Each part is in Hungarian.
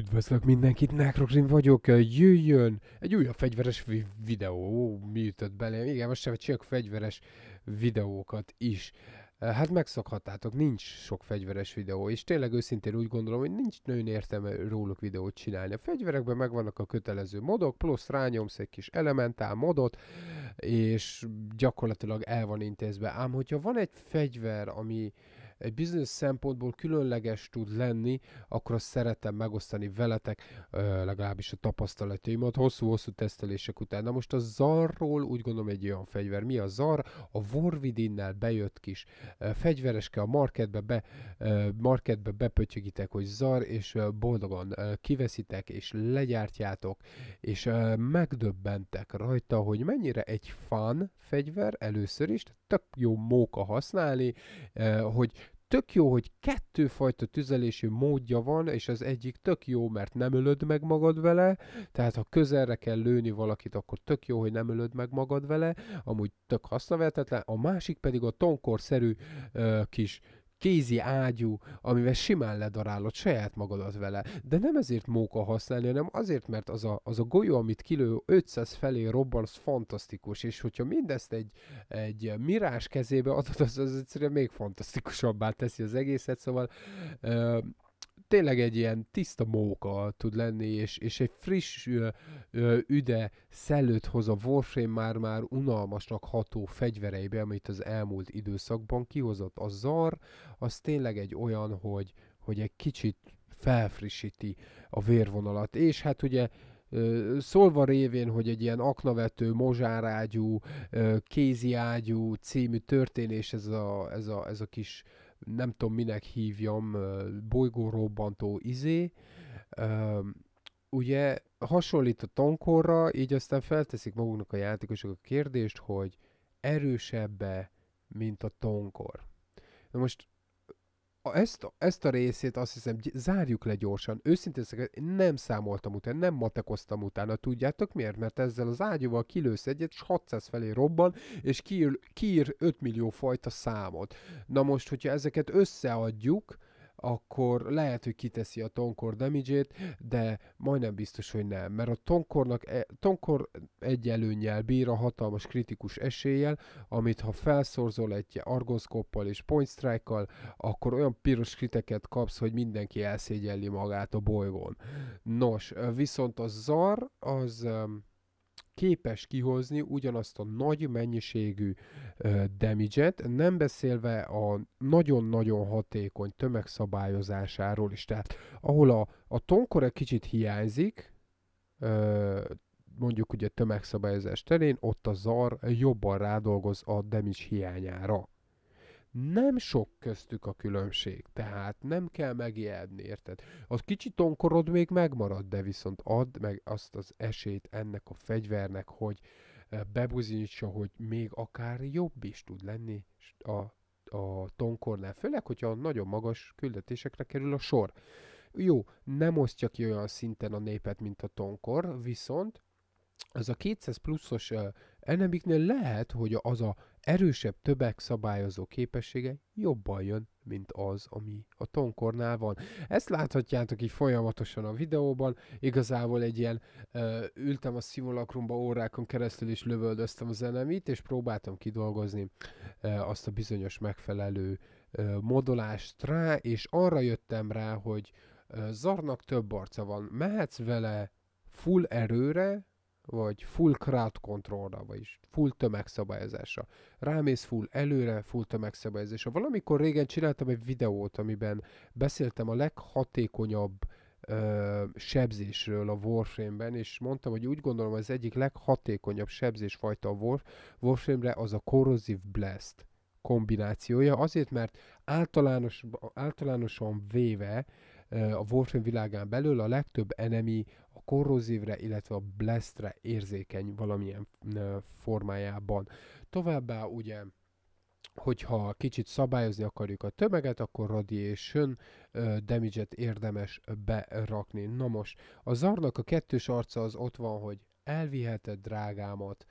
Üdvözlök mindenkit, Nekrokrin vagyok, eh, jöjjön egy újabb fegyveres vi videó, Ó, mi ütött bele, igen, most sem csak fegyveres videókat is. Eh, hát megszokhatátok, nincs sok fegyveres videó, és tényleg őszintén úgy gondolom, hogy nincs nagyon értelme róluk videót csinálni. A fegyverekben megvannak a kötelező modok, plusz rányomsz egy kis elementál modot, és gyakorlatilag el van intézve. Ám hogyha van egy fegyver, ami egy bizonyos szempontból különleges tud lenni, akkor azt szeretem megosztani veletek, legalábbis a tapasztalataimat hosszú-hosszú tesztelések után. Na most a zarról úgy gondolom egy olyan fegyver. Mi a zar? A Vorvidinnel bejött kis fegyvereske a marketbe, be, marketbe bepötyögitek, hogy zar, és boldogan kiveszitek, és legyártjátok, és megdöbbentek rajta, hogy mennyire egy fan fegyver először is, tök jó móka használni, hogy tök jó, hogy kettőfajta tüzelési módja van, és az egyik tök jó, mert nem ölöd meg magad vele, tehát ha közelre kell lőni valakit, akkor tök jó, hogy nem ölöd meg magad vele, amúgy tök hasznavetetlen, a másik pedig a tonkor-szerű kis kézi ágyú, amivel simán ledarálod saját magadat vele. De nem ezért móka használni, hanem azért, mert az a, az a golyó, amit kilő 500 felé robban, az fantasztikus, és hogyha mindezt egy, egy mirás kezébe adod, az, az egyszerűen még fantasztikusabbá teszi az egészet, szóval tényleg egy ilyen tiszta móka tud lenni, és, és egy friss ö, ö, üde szellőt hoz a Warframe már-már unalmasnak ható fegyvereibe, amit az elmúlt időszakban kihozott. A zar az tényleg egy olyan, hogy, hogy egy kicsit felfrissíti a vérvonalat, és hát ugye szólva révén, hogy egy ilyen aknavető, mozsárágyú, kéziágyú című történés ez a, ez a, ez a kis nem tudom minek hívjam, bolygórobbantó izé, ugye hasonlít a tankorra, így aztán felteszik maguknak a játékosok a kérdést, hogy erősebbe, mint a tonkor. Na most ezt, ezt a részét azt hiszem, zárjuk le gyorsan. Őszintén nem számoltam utána, nem matekoztam utána. Tudjátok miért? Mert ezzel az ágyúval kilősz egyet, és 600 felé robban, és kiír, kiír 5 millió fajta számot. Na most, hogyha ezeket összeadjuk, akkor lehet, hogy kiteszi a tonkor damage de majdnem biztos, hogy nem, mert a tonkornak, e, tonkor egy előnyel bír a hatalmas kritikus eséllyel, amit ha felszorzol egy argoszkoppal és point strike akkor olyan piros kriteket kapsz, hogy mindenki elszégyelli magát a bolygón. Nos, viszont a zar az képes kihozni ugyanazt a nagy mennyiségű uh, damage-et, nem beszélve a nagyon-nagyon hatékony tömegszabályozásáról is. Tehát ahol a, a tonkora kicsit hiányzik, uh, mondjuk ugye tömegszabályozás terén, ott a zar jobban rádolgoz a damage hiányára nem sok köztük a különbség, tehát nem kell megijedni, érted? Az kicsit tonkorod még megmarad, de viszont add meg azt az esélyt ennek a fegyvernek, hogy bebuzítsa, hogy még akár jobb is tud lenni a, a tonkornál, főleg, hogyha nagyon magas küldetésekre kerül a sor. Jó, nem osztja ki olyan szinten a népet, mint a tonkor, viszont az a 200 pluszos uh, enemiknél lehet, hogy az a erősebb töbek szabályozó képessége jobban jön, mint az, ami a tonkornál van. Ezt láthatjátok így folyamatosan a videóban. Igazából egy ilyen ö, ültem a szimulakrumba órákon keresztül is lövöldöztem a zenemit, és próbáltam kidolgozni ö, azt a bizonyos megfelelő ö, modolást rá, és arra jöttem rá, hogy ö, Zarnak több arca van. Mehetsz vele full erőre, vagy full crowd controlra, vagyis full tömegszabályozásra. Rámész full előre, full tömegszabályozásra. Valamikor régen csináltam egy videót, amiben beszéltem a leghatékonyabb ö, sebzésről a Warframe-ben, és mondtam, hogy úgy gondolom, az egyik leghatékonyabb sebzésfajta a Warf- Warframe-re az a Corrosive Blast kombinációja, azért, mert általános, általánosan véve Eh, a Warframe világán belül a legtöbb enemi a korrozívre illetve a blastre érzékeny valamilyen eh, formájában. Továbbá ugye hogyha kicsit szabályozni akarjuk a tömeget, akkor radiation eh, damage-et érdemes berakni. Na most, a zarnak a kettős arca az ott van, hogy elviheted drágámat,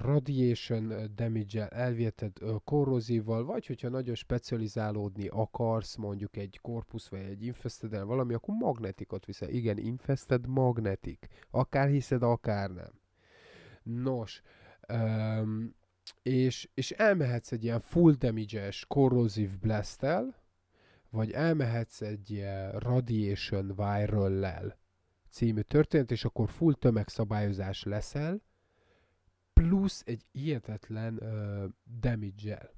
radiation damage-el, elvérted korrozívval, vagy hogyha nagyon specializálódni akarsz, mondjuk egy korpusz vagy egy infested valami, akkor magnetikot viszel. Igen, infested magnetik. Akár hiszed, akár nem. Nos, um, és, és elmehetsz egy ilyen full damage-es korrozív blast vagy elmehetsz egy radiation viral-lel című történet, és akkor full tömegszabályozás leszel, plusz egy ilyetetlen uh, damage-el.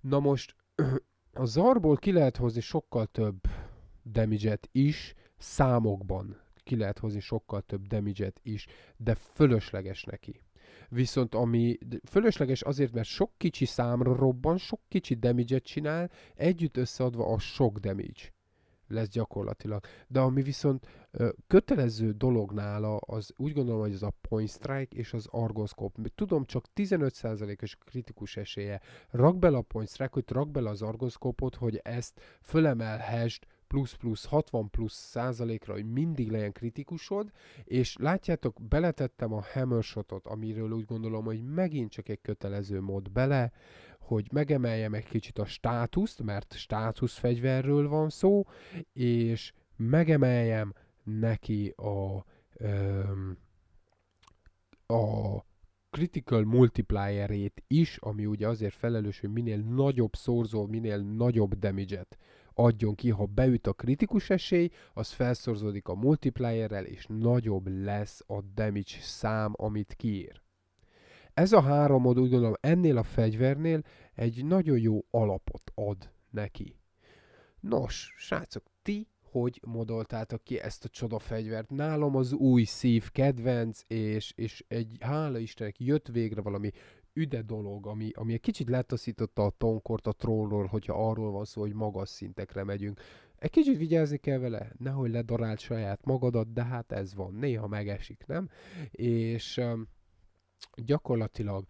Na most a zarból ki lehet hozni sokkal több damage is, számokban ki lehet hozni sokkal több damage is, de fölösleges neki. Viszont ami fölösleges azért, mert sok kicsi számra robban, sok kicsi damage csinál, együtt összeadva a sok damage lesz gyakorlatilag. De ami viszont ö, kötelező dolog nála, az úgy gondolom, hogy az a Point Strike és az Argoscope. Tudom, csak 15%-os kritikus esélye. Rak bele a Point Strike-ot, rak bele az Argoszkopot, hogy ezt fölemelhessd plusz-plusz 60 plusz százalékra, hogy mindig legyen kritikusod, és látjátok, beletettem a hammershotot, amiről úgy gondolom, hogy megint csak egy kötelező mód bele, hogy megemeljem egy kicsit a státuszt, mert státuszfegyverről van szó, és megemeljem neki a, um, a critical multiplierét is, ami ugye azért felelős, hogy minél nagyobb szorzó, minél nagyobb damage-et adjon ki, ha beüt a kritikus esély, az felszorzódik a multiplierrel, és nagyobb lesz a damage szám, amit kiír. Ez a három mod úgy gondolom ennél a fegyvernél egy nagyon jó alapot ad neki. Nos, srácok, ti hogy modoltátok ki ezt a fegyvert? Nálam az új szív kedvenc, és, és egy hála Istennek jött végre valami üde dolog, ami, ami egy kicsit letaszította a tonkort a trollról, hogyha arról van szó, hogy magas szintekre megyünk. Egy kicsit vigyázni kell vele, nehogy ledarált saját magadat, de hát ez van, néha megesik, nem? És um, gyakorlatilag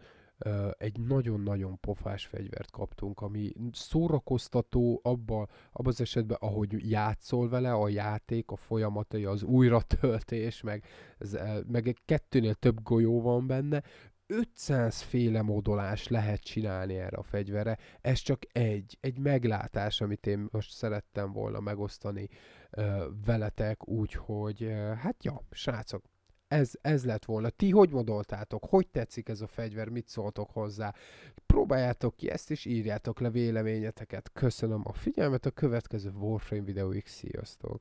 egy nagyon-nagyon pofás fegyvert kaptunk, ami szórakoztató abban abba az esetben, ahogy játszol vele, a játék, a folyamatai, az újratöltés, meg, ez, e, meg egy kettőnél több golyó van benne, 500 féle modolás lehet csinálni erre a fegyverre, ez csak egy, egy meglátás, amit én most szerettem volna megosztani veletek, úgyhogy hát ja, srácok, ez, ez lett volna. Ti hogy modoltátok? Hogy tetszik ez a fegyver? Mit szóltok hozzá? Próbáljátok ki ezt, és írjátok le véleményeteket. Köszönöm a figyelmet, a következő Warframe videóig. Sziasztok!